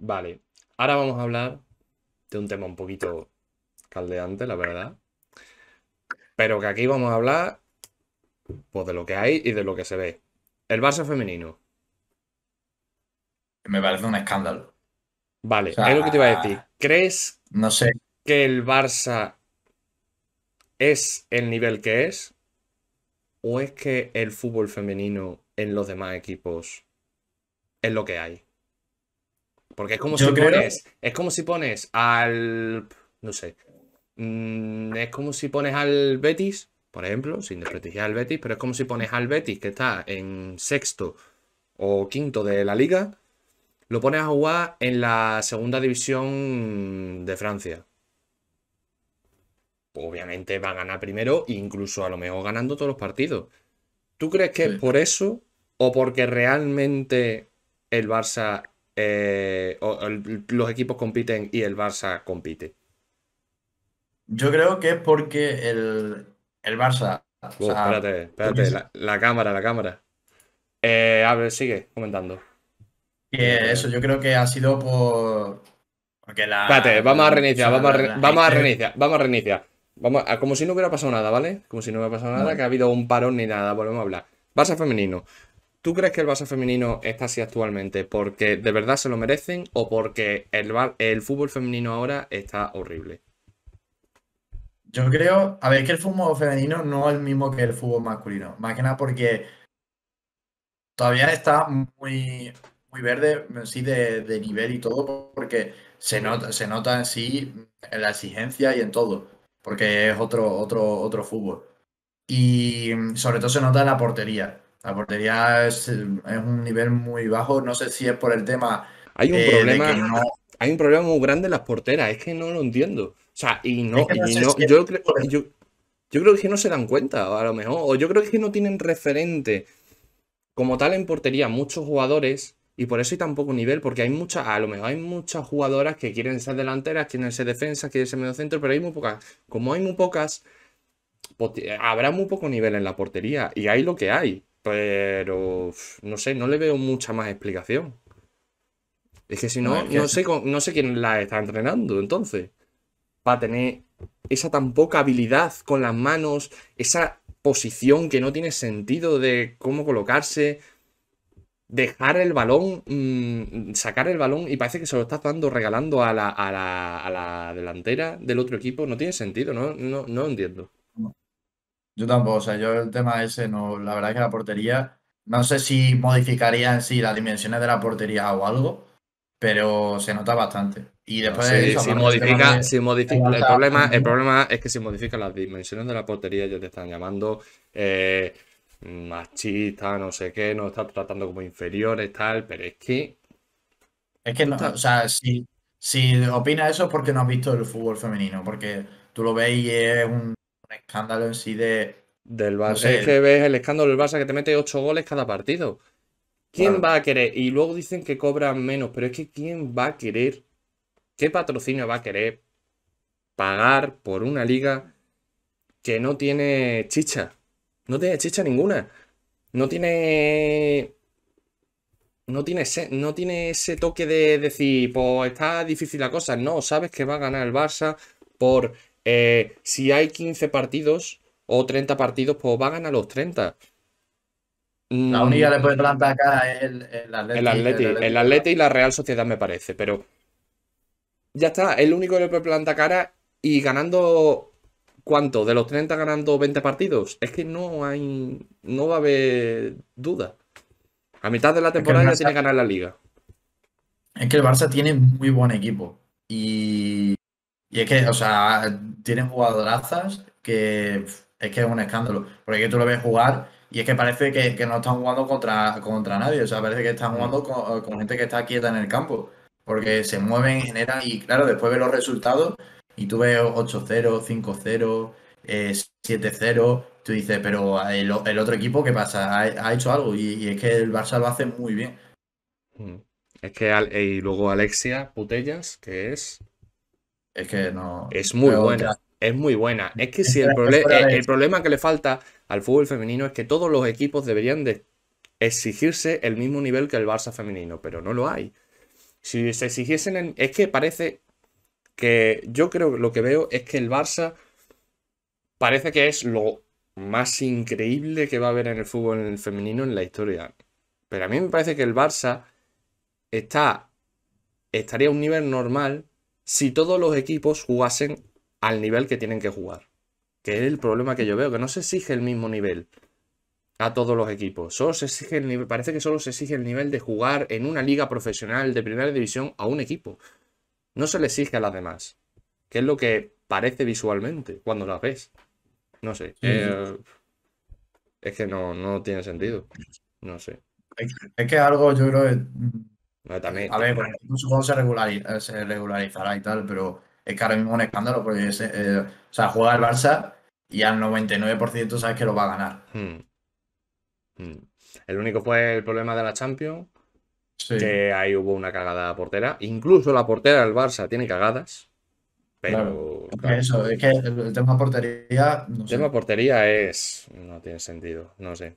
Vale, ahora vamos a hablar de un tema un poquito caldeante, la verdad. Pero que aquí vamos a hablar pues, de lo que hay y de lo que se ve. El Barça femenino. Me parece un escándalo. Vale, es lo que te iba a decir. ¿Crees no sé. que el Barça es el nivel que es? ¿O es que el fútbol femenino en los demás equipos es lo que hay? Porque es como si pones. Es como si pones al. No sé. Mm, es como si pones al Betis, por ejemplo, sin desprestigiar al Betis, pero es como si pones al Betis, que está en sexto o quinto de la liga, lo pones a jugar en la segunda división de Francia. obviamente va a ganar primero, incluso a lo mejor ganando todos los partidos. ¿Tú crees que es por eso o porque realmente el Barça eh, los equipos compiten y el Barça compite? Yo creo que es porque el, Barça. Uh, espérate, espérate, la, cámara, la cámara. Eh, a ver, sigue comentando. Que eso, yo creo que ha sido por. la. Espérate, vamos a reiniciar, vamos a, vamos a reiniciar, vamos a reiniciar. como si no hubiera pasado nada, ¿vale? Como si no hubiera pasado nada, que ha habido un parón ni nada, volvemos a hablar. Barça femenino. ¿Tú crees que el vaso femenino está así actualmente porque de verdad se lo merecen o porque el, fútbol femenino ahora está horrible? Yo creo, a ver, que el fútbol femenino no es el mismo que el fútbol masculino. Más que nada porque todavía está muy, muy verde en sí de, nivel y todo, porque se nota, se nota en sí en la exigencia y en todo, porque es otro, otro, otro fútbol. Y sobre todo se nota en la portería. La portería es, un nivel muy bajo. No sé si es por el tema. Hay un problema. Hay un problema muy grande en las porteras. Es que no lo entiendo. O sea, y no, yo, creo, que no se dan cuenta, a lo mejor. O yo creo que no tienen referente como tal en portería muchos jugadores. Y por eso hay tan poco nivel, porque hay muchas, a lo mejor hay muchas jugadoras que quieren ser delanteras, quieren ser defensas, quieren ser medio centro, pero hay muy pocas. Como hay muy pocas, pues, eh, habrá muy poco nivel en la portería. Y hay lo que hay. Pero no sé, no le veo mucha más explicación. Es que si no, no, sé, no sé quién la está entrenando entonces. Para tener esa tan poca habilidad con las manos, esa posición que no tiene sentido de cómo colocarse, dejar el balón, mm, sacar el balón y parece que se lo está dando, regalando a la, a la, delantera del otro equipo. No tiene sentido, no, no, no entiendo. Yo tampoco, o sea, yo el tema ese no, la verdad es que la portería, no sé si modificaría en sí las dimensiones de la portería o algo, pero se nota bastante. Y después si, modifica, si modifica, el problema, el problema es que si modifica las dimensiones de la portería, ellos te están llamando eh, machista, no sé qué, no están tratando como inferiores, tal, pero es que. Es que no, o sea, si, si opina eso es porque no has visto el fútbol femenino, porque tú lo ves y es un un escándalo en sí de. Del Barça. es que ves el escándalo del Barça que te mete 8 goles cada partido. ¿Quién va a querer? Y luego dicen que cobran menos, pero es que ¿quién va a querer? ¿Qué patrocinio va a querer pagar por una liga que no tiene chicha? No tiene chicha ninguna. No tiene. No tiene, no tiene ese toque de decir, pues está difícil la cosa. No, sabes que va a ganar el Barça por eh, si hay 15 partidos o 30 partidos, pues va a ganar los 30. La mm. única le puede plantar cara. es el, atleta El y la Real Sociedad, me parece, pero. Ya está, el único que le puede plantar cara y ganando. ¿Cuánto? ¿De los 30 ganando 20 partidos? Es que no hay. No va a haber duda. A mitad de la temporada ya tiene que ganar la liga. Es que el Barça tiene muy buen equipo. Y y es que, o sea, tienen jugadorazas que es que es un escándalo. Porque tú lo ves jugar y es que parece que, no están jugando contra, contra nadie. O sea, parece que están jugando eh, con, gente que está quieta en el campo. Porque se mueven, generan y claro, después ves los resultados y tú ves 8-0, 5-0, 7-0. Tú dices, pero el, otro equipo, ¿qué pasa? Ha, hecho algo y, y, es que el Barça lo hace muy bien. Mm. Es que, y luego Alexia Putellas, que es es que no. Es muy buena. Es muy buena. Es que si el, eh, el, problema que le falta al fútbol femenino es que todos los equipos deberían de exigirse el mismo nivel que el Barça femenino, pero no lo hay. Si se exigiesen, es que parece que yo creo lo que veo es que el Barça parece que es lo más increíble que va a haber en el fútbol femenino en la historia. Pero a mí me parece que el Barça está estaría a un nivel normal si todos los equipos jugasen al nivel que tienen que jugar. Que es el problema que yo veo, que no se exige el mismo nivel a todos los equipos. Solo se exige parece que solo se exige el nivel de jugar en una liga profesional de primera división a un equipo. No se le exige a las demás. Que es lo que parece visualmente cuando las ves. No sé. es que no, no tiene sentido. No sé. Es que, algo, yo creo, a ver, por supongo se, se regularizará y tal, pero es que ahora mismo un escándalo porque eh, juega el Barça y al 99% sabes que lo va a ganar. Hmm. Hmm. El único fue el problema de la Champions, que ahí hubo una cagada portera. Incluso la portera del Barça tiene cagadas. Pero Eso, es que el tema portería. el tema portería es. No tiene sentido, no sé.